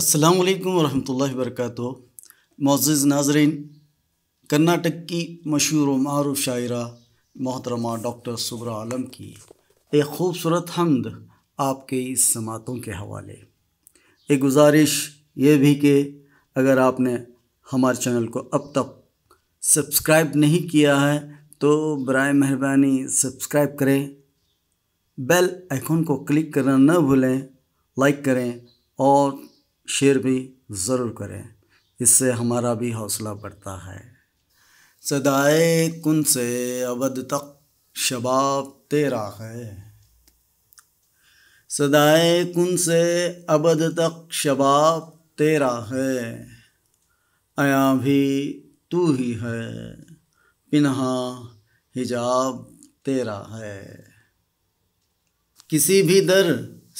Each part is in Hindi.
अस्सलाम वरह वरहमतुल्लाहि वबरकातुहू मोज़ नाजरीन कर्नाटक की मशहूर व मरूफ शायरा मोहतरमा डॉक्टर सुब्रा आलम की एक खूबसूरत हमद आपके इस समातों के हवाले एक गुजारिश ये भी कि अगर आपने हमारे चैनल को अब तक सब्सक्राइब नहीं किया है तो बर मेहरबानी सब्सक्राइब करें बेल आइकॉन को क्लिक करना न भूलें लाइक करें और शेयर भी ज़रूर करें इससे हमारा भी हौसला बढ़ता है सदाए कुन से अवध तक शबाब तेरा है सदाए कुन से अबद तक शबाब तेरा है आया भी तू ही है पिन्हा हिजाब तेरा है किसी भी दर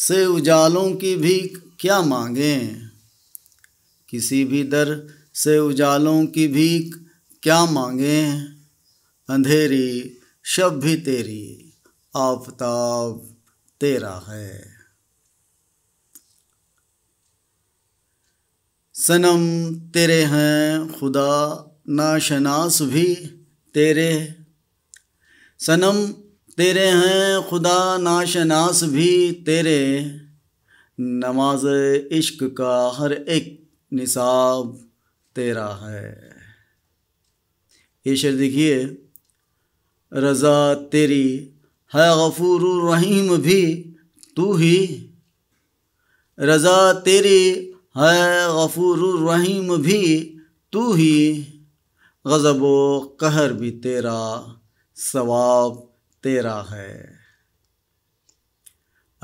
से उजालों की भीख क्या मांगें किसी भी दर से उजालों की भीख क्या मांगें अंधेरी शब भी तेरी आफताब तेरा है सनम तेरे हैं खुदा नाशनास भी तेरे सनम तेरे हैं खुदा नाशनास भी तेरे नमाज इश्क का हर एक निसाब तेरा है ये शेर देखिए रज़ा तेरी है गफूर रहीम भी तू ही रज़ा तेरी है गफूर रहीम भी तू ही गज़ब कहर भी तेरा सवाब तेरा है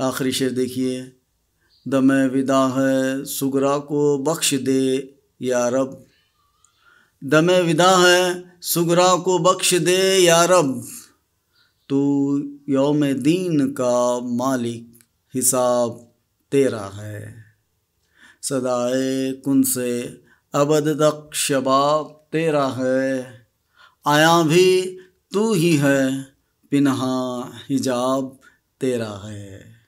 आखिरी शेर देखिए दम विदा है सुगरा को बख्श दे या रब दम विदा है सुगरा को बख्श दे या रब तू योम दीन का मालिक हिसाब तेरा है सदाए कुन से अबद तक शबाब तेरा है आया भी तू ही है पिनहा हिजाब तेरा है